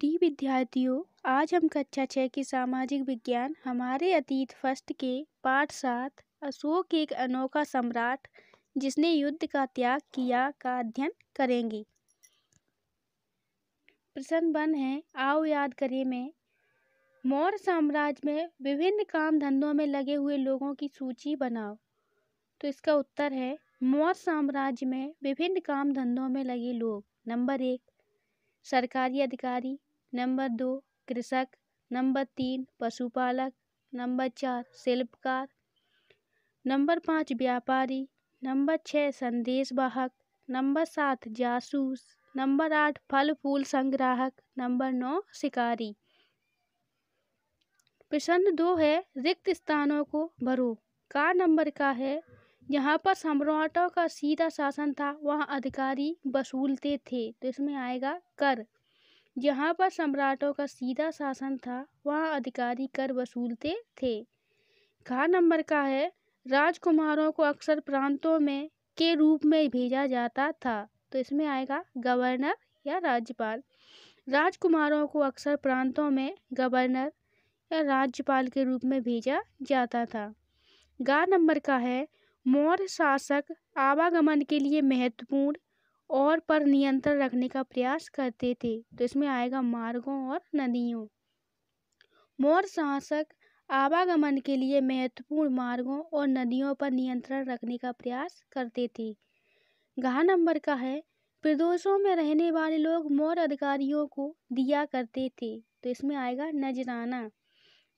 प्रिय विद्यार्थियों आज हम कक्षा छः के सामाजिक विज्ञान हमारे अतीत फर्स्ट के पाठ सात अशोक एक अनोखा सम्राट जिसने युद्ध का त्याग किया का अध्ययन करेंगे प्रसन्न बन है आओ याद करें मैं मौर्य साम्राज्य में विभिन्न काम धंधों में लगे हुए लोगों की सूची बनाओ तो इसका उत्तर है मौर्य साम्राज्य में विभिन्न काम धंधों में लगे लोग नंबर एक सरकारी अधिकारी नंबर दो कृषक नंबर तीन पशुपालक नंबर चार शिल्पकार नंबर पाँच व्यापारी नंबर छः संदेश वाहक नंबर सात जासूस नंबर आठ फल फूल संग्राहक नंबर नौ शिकारी प्रश्न दो है रिक्त स्थानों को भरो का नंबर का है यहाँ पर सम्राटों का सीधा शासन था वहाँ अधिकारी वसूलते थे तो इसमें आएगा कर जहाँ पर सम्राटों का सीधा शासन था वहाँ अधिकारी कर वसूलते थे घा नंबर का है राजकुमारों को अक्सर प्रांतों में के रूप में भेजा जाता था तो इसमें आएगा गवर्नर या राज्यपाल राजकुमारों को अक्सर प्रांतों में गवर्नर या राज्यपाल के रूप में भेजा जाता था गा नंबर का है मौर्य शासक आवागमन के लिए महत्वपूर्ण और पर नियंत्रण रखने का प्रयास करते थे तो इसमें आएगा मार्गों और नदियों मौर्य शासक आवागमन के लिए महत्वपूर्ण मार्गों और नदियों पर नियंत्रण रखने का प्रयास करते थे घा नंबर का है प्रदेशों में रहने वाले लोग मौर अधिकारियों को दिया करते थे तो इसमें आएगा नजराना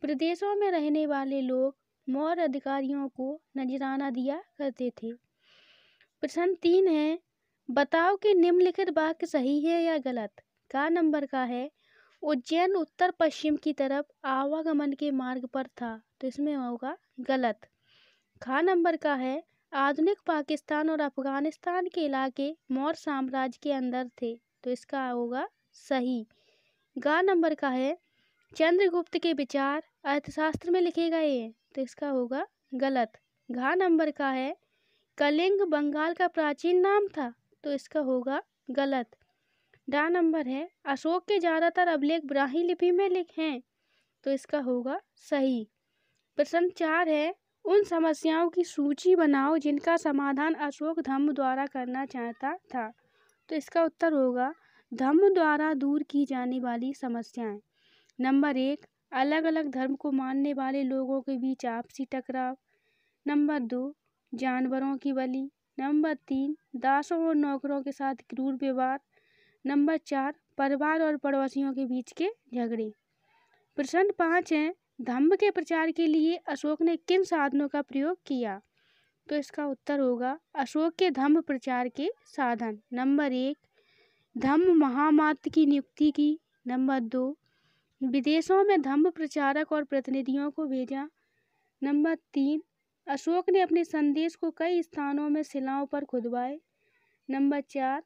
प्रदेशों में रहने वाले लोग मौर अधिकारियों को नजराना दिया करते थे प्रश्न तीन है बताओ कि निम्नलिखित वाक्य सही है या गलत का नंबर का है उज्जैन उत्तर पश्चिम की तरफ आवागमन के मार्ग पर था तो इसमें होगा गलत खा नंबर का है आधुनिक पाकिस्तान और अफगानिस्तान के इलाके मौर्य साम्राज्य के अंदर थे तो इसका होगा सही गा नंबर का है चंद्रगुप्त के विचार अर्थशास्त्र में लिखे गए हैं तो इसका होगा गलत घा नंबर का है कलिंग बंगाल का प्राचीन नाम था तो इसका होगा गलत डा नंबर है अशोक के ज़्यादातर अभिलेख ब्राही लिपि में लिखे हैं तो इसका होगा सही प्रश्न चार है उन समस्याओं की सूची बनाओ जिनका समाधान अशोक धम्म द्वारा करना चाहता था तो इसका उत्तर होगा धम्म द्वारा दूर की जाने वाली समस्याएं नंबर एक अलग अलग धर्म को मानने वाले लोगों के बीच आपसी टकराव नंबर दो जानवरों की बलि नंबर तीन दासों और नौकरों के साथ क्रूर व्यवहार नंबर चार परिवार और पड़ोसियों के बीच के झगड़े प्रश्न पाँच है धम्म के प्रचार के लिए अशोक ने किन साधनों का प्रयोग किया तो इसका उत्तर होगा अशोक के धम्म प्रचार के साधन नंबर एक धम्म महामात की नियुक्ति की नंबर दो विदेशों में धम्म प्रचारक और प्रतिनिधियों को भेजा नंबर तीन अशोक ने अपने संदेश को कई स्थानों में शिलाओं पर खुदवाए नंबर चार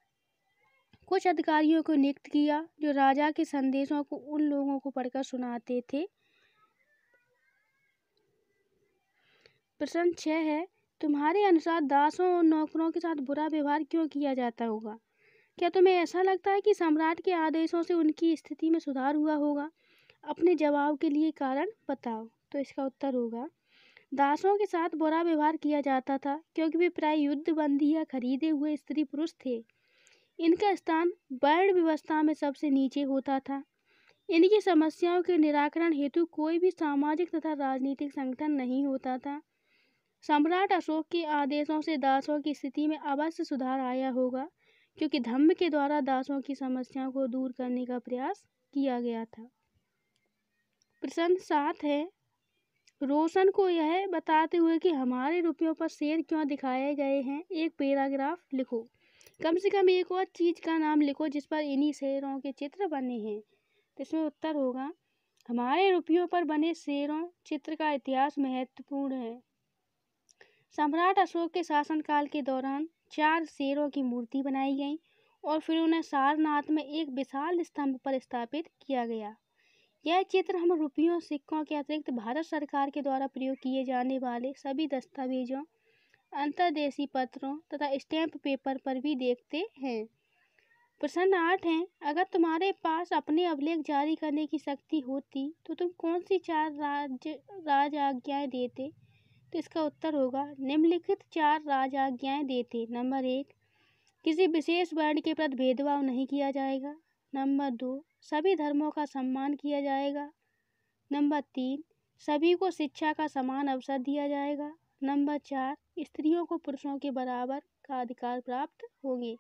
कुछ अधिकारियों को नियुक्त किया जो राजा के संदेशों को उन लोगों को पढ़कर सुनाते थे प्रश्न छः है तुम्हारे अनुसार दासों और नौकरों के साथ बुरा व्यवहार क्यों किया जाता होगा क्या तुम्हें ऐसा लगता है कि सम्राट के आदेशों से उनकी स्थिति में सुधार हुआ होगा अपने जवाब के लिए कारण बताओ तो इसका उत्तर होगा दासों के साथ बुरा व्यवहार किया जाता था क्योंकि वे प्राय युद्ध बंदी या खरीदे हुए स्त्री पुरुष थे इनका स्थान वर्ण व्यवस्था में सबसे नीचे होता था इनकी समस्याओं के निराकरण हेतु कोई भी सामाजिक तथा राजनीतिक संगठन नहीं होता था सम्राट अशोक के आदेशों से दासों की स्थिति में अवश्य सुधार आया होगा क्योंकि धम्म के द्वारा दासों की समस्याओं को दूर करने का प्रयास किया गया था प्रसंग सात है रोशन को यह बताते हुए कि हमारे रुपयों पर शेर क्यों दिखाए गए हैं एक पैराग्राफ लिखो कम से कम एक और चीज़ का नाम लिखो जिस पर इन्हीं शेरों के चित्र बने हैं तो इसमें उत्तर होगा हमारे रुपयों पर बने शेरों चित्र का इतिहास महत्वपूर्ण है सम्राट अशोक के शासनकाल के दौरान चार शेरों की मूर्ति बनाई गई और फिर उन्हें सारनाथ में एक विशाल स्तंभ पर स्थापित किया गया यह चित्र हम रुपयों सिक्कों के अतिरिक्त भारत सरकार के द्वारा प्रयोग किए जाने वाले सभी दस्तावेजों अंतर्देशीय पत्रों तथा स्टैम्प पेपर पर भी देखते हैं प्रश्न आठ हैं अगर तुम्हारे पास अपने अभिलेख जारी करने की शक्ति होती तो तुम कौन सी चार राज्य राज आज्ञाएँ देते तो इसका उत्तर होगा निम्नलिखित चार राज आज्ञाएँ देते नंबर एक किसी विशेष वर्ण के प्रति भेदभाव नहीं किया जाएगा नंबर दो सभी धर्मों का सम्मान किया जाएगा नंबर तीन सभी को शिक्षा का समान अवसर दिया जाएगा नंबर चार स्त्रियों को पुरुषों के बराबर का अधिकार प्राप्त होंगे